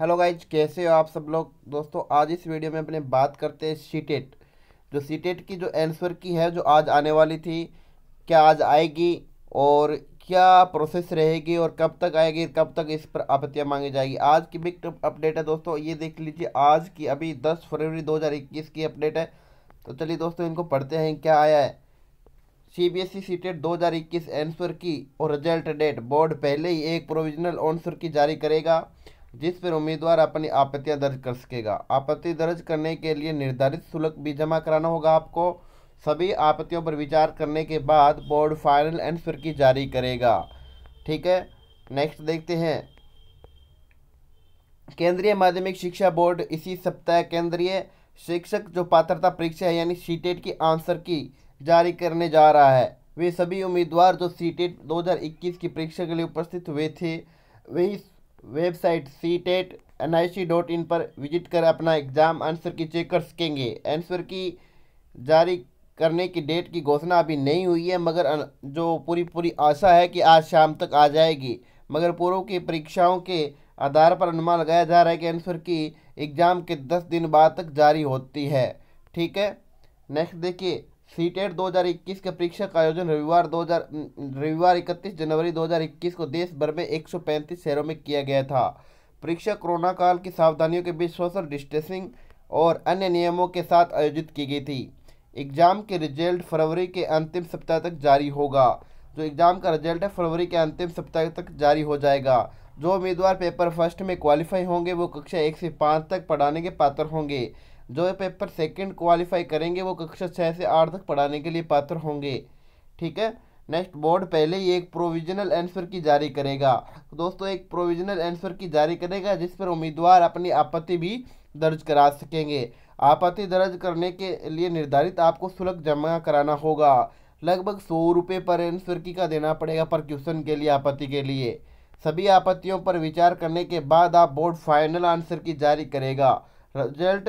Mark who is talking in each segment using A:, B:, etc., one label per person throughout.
A: hello guys कैसे हो आप सब लोग दोस्तों आज इस वीडियो में अपने बात करते हैं सीटेट e जो सीटेट e की जो आंसर की है जो आज आने वाली थी क्या आज आएगी और क्या प्रोसेस रहेगी और कब तक आएगी कब तक इस पर आपत्तियाँ मांगी जाएगी आज की बिग अपडेट है दोस्तों ये देख लीजिए आज की अभी दस फरवरी 2021 की अपडेट है तो चलिए दोस्तों इनको पढ़ते हैं क्या आया है C B S E CTET दो हज़ार इक्कीस आंसर की और रिजल्ट डेट बोर्ड पहले ही एक प्रोविजनल आंसर की जारी करेगा जिस पर उम्मीदवार अपनी आपत्तियां दर्ज कर सकेगा आपत्ति दर्ज करने के लिए निर्धारित शुल्क भी जमा कराना होगा आपको सभी आपत्तियों पर विचार करने के बाद बोर्ड फाइनल आंसर की जारी करेगा ठीक है नेक्स्ट देखते हैं केंद्रीय माध्यमिक शिक्षा बोर्ड इसी सप्ताह केंद्रीय शिक्षक जो पात्रता परीक्षा है यानी सीटेट e की आंसर की जारी करने जा रहा है वे सभी उम्मीदवार जो e सीटेट 2021 की परीक्षा के लिए उपस्थित हुए थे वही website CTET N I C dot in पर विजिट कर अपना एग्ज़ाम आंसर की चेक कर सकेंगे आंसर की जारी करने की डेट की घोषणा अभी नहीं हुई है मगर जो पूरी पूरी आशा है कि आज शाम तक आ जाएगी मगर पूर्व की परीक्षाओं के आधार पर अनुमान लगाया जा रहा है कि आंसर की एग्ज़ाम के दस दिन बाद तक जारी होती है ठीक है नेक्स्ट देखिए सीटेट 2021 के परीक्षा का आयोजन रविवार 2000 रविवार 31 जनवरी 2021 को देश भर में 135 शहरों में किया गया था परीक्षा कोरोना काल की सावधानियों के बीच सोशल डिस्टेंसिंग और अन्य नियमों के साथ आयोजित की गई थी एग्ज़ाम के रिजल्ट फरवरी के अंतिम सप्ताह तक जारी होगा जो एग्ज़ाम का रिजल्ट है फरवरी के अंतिम सप्ताह तक जारी हो जाएगा जो उम्मीदवार पेपर फर्स्ट में क्वालिफाई होंगे वो कक्षा एक से पाँच तक पढ़ाने के पात्र होंगे जो पेपर सेकंड क्वालिफाई करेंगे वो कक्षा छः से आठ तक पढ़ाने के लिए पात्र होंगे ठीक है नेक्स्ट बोर्ड पहले ही एक प्रोविजनल आंसर की जारी करेगा तो दोस्तों एक प्रोविजनल आंसर की जारी करेगा जिस पर उम्मीदवार अपनी आपत्ति भी दर्ज करा सकेंगे आपत्ति दर्ज करने के लिए निर्धारित आपको शुल्क जमा कराना होगा लगभग सौ रुपये पर आंसर की का देना पड़ेगा पर क्वेश्चन के लिए आपत्ति के लिए सभी आपत्तियों पर विचार करने के बाद आप बोर्ड फाइनल आंसर की जारी करेगा रिजल्ट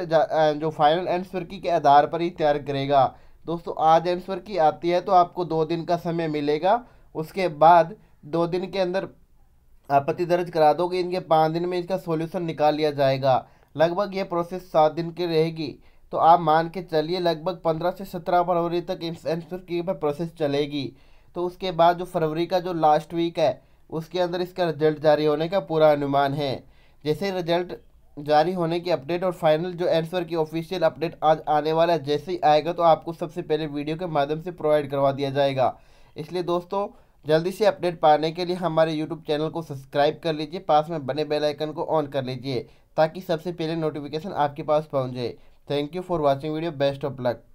A: जो फाइनल आंसर की के आधार पर ही तैयार करेगा दोस्तों आज आंसर की आती है तो आपको दो दिन का समय मिलेगा उसके बाद दो दिन के अंदर आपत्ति दर्ज करा दोगे इनके पाँच दिन में इसका सोल्यूशन निकाल लिया जाएगा लगभग ये प्रोसेस सात दिन की रहेगी तो आप मान के चलिए लगभग पंद्रह से सत्रह फरवरी तक इस आंसर की प्रोसेस चलेगी तो उसके बाद जो फरवरी का जो लास्ट वीक है उसके अंदर इसका रिजल्ट जारी होने का पूरा अनुमान है जैसे रिजल्ट जारी होने की अपडेट और फाइनल जो आंसर की ऑफिशियल अपडेट आज आने वाला है जैसे ही आएगा तो आपको सबसे पहले वीडियो के माध्यम से प्रोवाइड करवा दिया जाएगा इसलिए दोस्तों जल्दी से अपडेट पाने के लिए हमारे यूट्यूब चैनल को सब्सक्राइब कर लीजिए पास में बने बेल आइकन को ऑन कर लीजिए ताकि सबसे पहले नोटिफिकेशन आपके पास पहुँचे thank you for watching video best of luck